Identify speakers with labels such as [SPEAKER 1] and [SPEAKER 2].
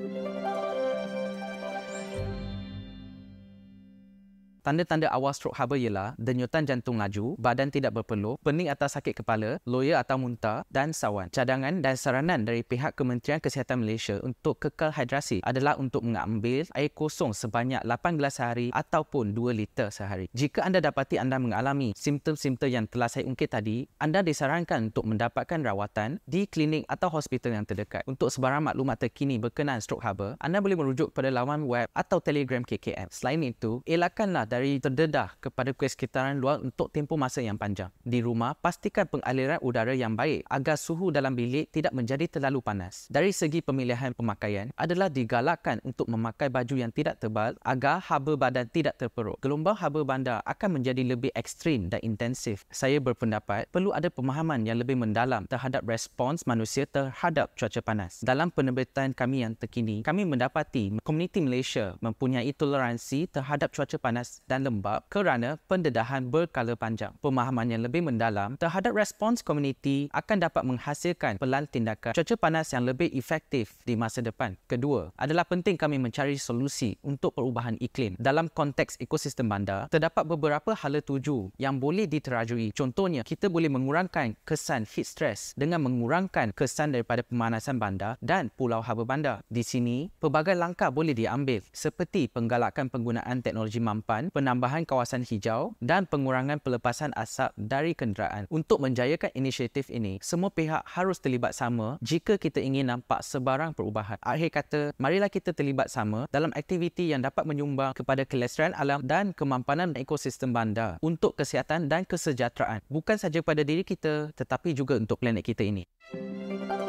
[SPEAKER 1] Thank you. Tanda-tanda awal strok haba ialah denyutan jantung laju, badan tidak berpeluh, pening atau sakit kepala, loya atau muntah dan sawan. Cadangan dan saranan dari pihak Kementerian Kesihatan Malaysia untuk kekal hidrasi adalah untuk mengambil air kosong sebanyak 8 gelas sehari ataupun 2 liter sehari. Jika anda dapati anda mengalami simptom-simptom yang telah saya ungkit tadi, anda disarankan untuk mendapatkan rawatan di klinik atau hospital yang terdekat. Untuk sebarang maklumat terkini berkenaan strok haba, anda boleh merujuk pada laman web atau telegram KKM. Selain itu, elakkanlah dari dari terdedah kepada kuih sekitaran luar untuk tempoh masa yang panjang. Di rumah, pastikan pengaliran udara yang baik agar suhu dalam bilik tidak menjadi terlalu panas. Dari segi pemilihan pemakaian, adalah digalakkan untuk memakai baju yang tidak tebal agar haba badan tidak terperuk. Gelombang haba bandar akan menjadi lebih ekstrim dan intensif. Saya berpendapat perlu ada pemahaman yang lebih mendalam terhadap respons manusia terhadap cuaca panas. Dalam penerbitan kami yang terkini, kami mendapati komuniti Malaysia mempunyai toleransi terhadap cuaca panas dan lembab kerana pendedahan berkala panjang. Pemahaman yang lebih mendalam terhadap respons komuniti akan dapat menghasilkan pelan tindakan cuaca panas yang lebih efektif di masa depan. Kedua, adalah penting kami mencari solusi untuk perubahan iklim. Dalam konteks ekosistem bandar, terdapat beberapa hala tuju yang boleh diterajui. Contohnya, kita boleh mengurangkan kesan heat stress dengan mengurangkan kesan daripada pemanasan bandar dan pulau haba bandar. Di sini, pelbagai langkah boleh diambil seperti penggalakan penggunaan teknologi mampan penambahan kawasan hijau dan pengurangan pelepasan asap dari kenderaan. Untuk menjayakan inisiatif ini, semua pihak harus terlibat sama jika kita ingin nampak sebarang perubahan. Akhir kata, marilah kita terlibat sama dalam aktiviti yang dapat menyumbang kepada kelestarian alam dan kemampanan ekosistem bandar untuk kesihatan dan kesejahteraan. Bukan sahaja pada diri kita tetapi juga untuk planet kita ini. Thank you.